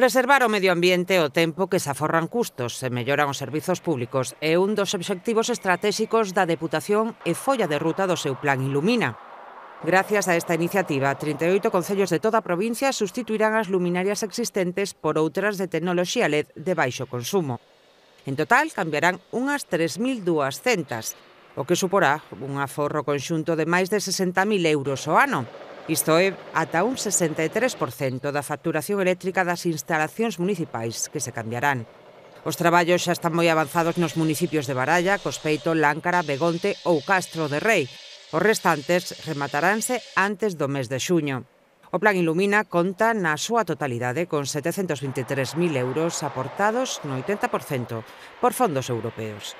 Preservar o medio ambiente o tempo que se aforran custos, se melloran os servizos públicos é un dos obxectivos estratégicos da Deputación e folla de ruta do seu plan Ilumina. Gracias a esta iniciativa, 38 concellos de toda a provincia sustituirán as luminarias existentes por outras de tecnoloxía LED de baixo consumo. En total, cambiarán unhas 3.200, o que suporá un aforro conxunto de máis de 60.000 euros o ano. Isto é ata un 63% da facturación eléctrica das instalacións municipais que se cambiarán. Os traballos xa están moi avanzados nos municipios de Baralla, Cospeito, Láncara, Begonte ou Castro de Rei. Os restantes remataránse antes do mes de xuño. O plan Ilumina conta na súa totalidade con 723.000 euros aportados no 80% por fondos europeos.